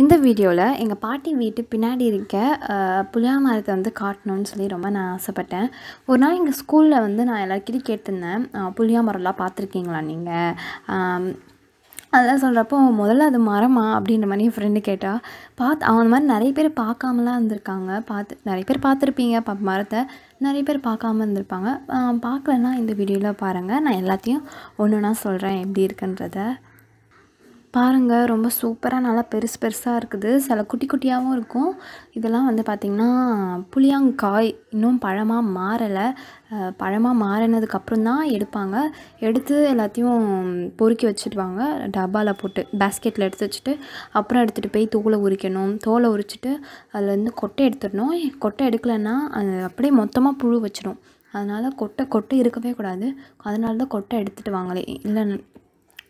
இந்த வீடியோவில் எங்கள் பாட்டி வீட்டு பின்னாடி இருக்க புளியா மரத்தை வந்து காட்டணும்னு சொல்லி ரொம்ப நான் ஆசைப்பட்டேன் ஒரு நாள் எங்கள் ஸ்கூலில் வந்து நான் எல்லாருக்கிட்டே கேட்டிருந்தேன் புளியா மரம்லாம் பார்த்துருக்கீங்களா நீங்கள் அதெல்லாம் சொல்கிறப்போ முதல்ல அது மரமா அப்படின்ற மாதிரி என் ஃப்ரெண்டு கேட்டால் பார்த்து அவன் மாதிரி நிறைய பேர் பார்க்காமலாம் இருந்திருக்காங்க பார்த்து நிறைய பேர் பார்த்துருப்பீங்க ப மரத்தை நிறைய பேர் பார்க்காம இருந்திருப்பாங்க பார்க்கலன்னா இந்த வீடியோவில் பாருங்கள் நான் எல்லாத்தையும் ஒன்று ஒன்றா சொல்கிறேன் எப்படி இருக்குன்றதை பாருங்கள் ரொம்ப சூப்பராக நல்லா பெருசு பெருசாக இருக்குது சில குட்டி குட்டியாகவும் இருக்கும் இதெல்லாம் வந்து பார்த்திங்கன்னா புளியாங்காய் இன்னும் பழமாக மாறலை பழமாக மாறினதுக்கப்புறம் தான் எடுப்பாங்க எடுத்து எல்லாத்தையும் பொறுக்கி வச்சுடுவாங்க டப்பாவில் போட்டு பேஸ்கெட்டில் எடுத்து வச்சுட்டு அப்புறம் எடுத்துகிட்டு போய் தோலை உரிக்கணும் தோலை உரிச்சிட்டு அதுலேருந்து கொட்டை எடுத்துடணும் கொட்டை எடுக்கலைன்னா அது அப்படியே மொத்தமாக புழு வச்சிடும் அதனால் கொட்டை கொட்டை இருக்கவே கூடாது அதனால தான் கொட்டை எடுத்துகிட்டு வாங்களே இல்லை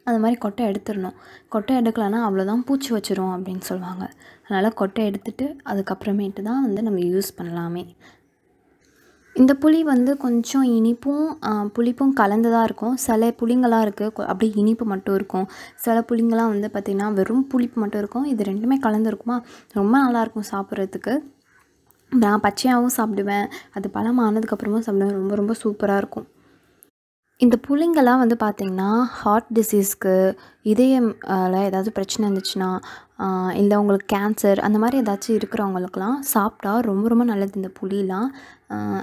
அது மாதிரி கொட்டை எடுத்துடணும் கொட்டை எடுக்கலைன்னா அவ்வளோதான் பூச்சி வச்சிரும் அப்படின்னு சொல்லுவாங்க அதனால் கொட்டை எடுத்துட்டு அதுக்கப்புறமேட்டு தான் வந்து நம்ம யூஸ் பண்ணலாமே இந்த புளி வந்து கொஞ்சம் இனிப்பும் புளிப்பும் கலந்துதான் இருக்கும் சில புளிங்களாக இருக்குது அப்படியே இனிப்பு மட்டும் இருக்கும் சில புளிங்களாம் வந்து பார்த்திங்கன்னா வெறும் புளிப்பு மட்டும் இருக்கும் இது ரெண்டுமே கலந்துருக்குமா ரொம்ப நல்லாயிருக்கும் சாப்பிட்றதுக்கு நான் பச்சையாகவும் சாப்பிடுவேன் அது பழம் ஆனதுக்கப்புறமும் சாப்பிடுவேன் ரொம்ப ரொம்ப சூப்பராக இருக்கும் இந்த புள்ளிங்கெல்லாம் வந்து பார்த்திங்கன்னா ஹார்ட் டிசீஸ்க்கு இதயம் ஏதாவது பிரச்சனை இருந்துச்சுன்னா இல்லை உங்களுக்கு கேன்சர் அந்த மாதிரி ஏதாச்சும் இருக்கிறவங்களுக்குலாம் சாப்பிட்டா ரொம்ப ரொம்ப நல்லது இந்த புளிலாம்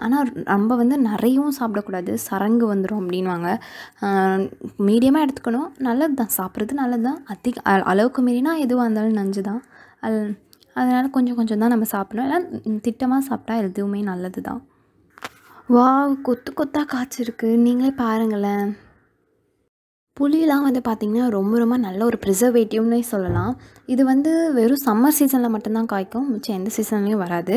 ஆனால் நம்ம வந்து நிறையவும் சாப்பிடக்கூடாது சரங்கு வந்துடும் அப்படின்வாங்க மீடியமாக எடுத்துக்கணும் நல்லது தான் சாப்பிட்றது நல்லது தான் அதிக அளவுக்கு மீறினா எதுவாக இருந்தாலும் நஞ்சு தான் அதனால் கொஞ்சம் கொஞ்சம் தான் நம்ம சாப்பிடணும் ஏன்னா திட்டமாக சாப்பிட்டா எதுவுமே நல்லது தான் வா கொத்து கொத்தாக காய்ச்சிருக்கு நீங்களே பாருங்களேன் புளியெலாம் வந்து பார்த்திங்கன்னா ரொம்ப ரொம்ப நல்ல ஒரு ப்ரிசர்வேட்டிவ்னே சொல்லலாம் இது வந்து வெறும் சம்மர் சீசனில் மட்டும்தான் காய்க்கும் மிச்சம் எந்த சீசன்லேயும் வராது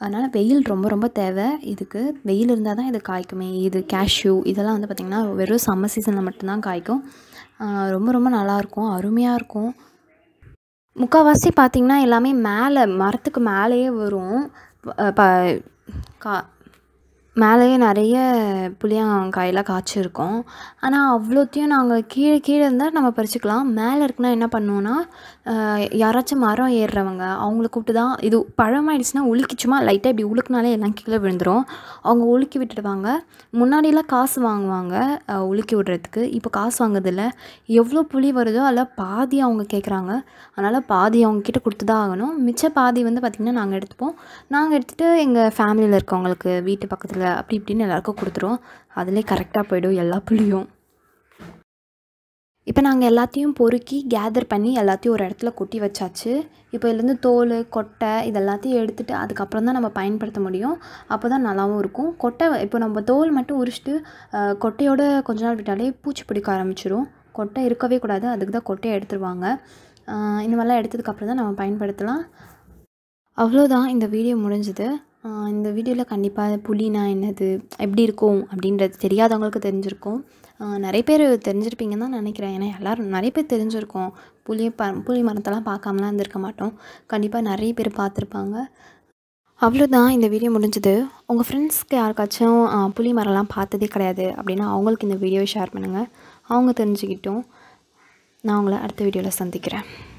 அதனால் வெயில் ரொம்ப ரொம்ப தேவை இதுக்கு வெயில் இருந்தால் தான் இது காய்க்குமே இது கேஷ்யூ இதெல்லாம் வந்து பார்த்திங்கன்னா வெறும் சம்மர் சீசனில் மட்டும்தான் காய்க்கும் ரொம்ப ரொம்ப நல்லாயிருக்கும் அருமையாக இருக்கும் முக்கால்வாசி பார்த்திங்கன்னா எல்லாமே மேலே மரத்துக்கு மேலேயே வரும் கா மேலேயே நிறைய புளியங்காயெலாம் காய்ச்சிருக்கோம் ஆனால் அவ்வளோத்தையும் நாங்கள் கீழே கீழே இருந்தால் நம்ம பறிச்சுக்கலாம் மேலே இருக்குன்னா என்ன பண்ணுவோம்னா யாராச்சும் மரம் ஏறுறவங்க அவங்கள கூப்பிட்டு தான் இது பழமாயிடுச்சுன்னா உளுக்கிச்சுமா லைட்டாக இப்படி உலுக்குனாலே எல்லாம் கீழே விழுந்துடும் அவங்க உலுக்கி விட்டுடுவாங்க முன்னாடியெல்லாம் காசு வாங்குவாங்க உலுக்கி விடுறதுக்கு இப்போ காசு வாங்குறதில்ல எவ்வளோ புளி வருதோ அதில் பாதி அவங்க கேட்குறாங்க அதனால் பாதி அவங்கக்கிட்ட கொடுத்து தான் ஆகணும் மிச்ச பாதி வந்து பார்த்திங்கன்னா நாங்கள் எடுத்துப்போம் நாங்கள் எடுத்துகிட்டு எங்கள் ஃபேமிலியில் இருக்கவங்களுக்கு வீட்டு பக்கத்தில் அப்படி இப்படின்னு எல்லாருக்கும் கொடுத்துருவோம் அதிலே கரெக்டாக போயிடும் எல்லா புள்ளியும் இப்போ நாங்கள் எல்லாத்தையும் பொறுக்கி கேதர் பண்ணி எல்லாத்தையும் ஒரு இடத்துல கொட்டி வச்சாச்சு இப்போ இதுலேருந்து தோல் கொட்டை இது எல்லாத்தையும் எடுத்துகிட்டு அதுக்கப்புறம் தான் நம்ம பயன்படுத்த முடியும் அப்போ தான் நல்லாவும் இருக்கும் கொட்டை இப்போ நம்ம தோல் மட்டும் உரிச்சிட்டு கொட்டையோட கொஞ்ச நாள் விட்டாலே பூச்சி பிடிக்க ஆரம்பிச்சிடும் கொட்டை இருக்கவே கூடாது அதுக்கு தான் கொட்டையை எடுத்துருவாங்க இந்த மாதிரிலாம் எடுத்ததுக்கப்புறம் தான் நம்ம பயன்படுத்தலாம் அவ்வளோதான் இந்த வீடியோ முடிஞ்சுது இந்த வீடியோவில் கண்டிப்பாக புளினா என்னது எப்படி இருக்கும் அப்படின்றது தெரியாதவங்களுக்கு தெரிஞ்சிருக்கும் நிறைய பேர் தெரிஞ்சிருப்பீங்கன்னு தான் நினைக்கிறேன் ஏன்னா எல்லோரும் நிறைய பேர் தெரிஞ்சிருக்கோம் புளி ப புளி மரத்தெல்லாம் பார்க்காமலாம் இருந்திருக்க மாட்டோம் கண்டிப்பாக நிறைய பேர் பார்த்துருப்பாங்க அவ்வளோதான் இந்த வீடியோ முடிஞ்சது உங்கள் ஃப்ரெண்ட்ஸ்க்கு யாருக்காச்சும் புளி மரம்லாம் பார்த்ததே கிடையாது அப்படின்னா அவங்களுக்கு இந்த வீடியோவை ஷேர் பண்ணுங்கள் அவங்க தெரிஞ்சுக்கிட்டோம் நான் உங்களை அடுத்த வீடியோவில் சந்திக்கிறேன்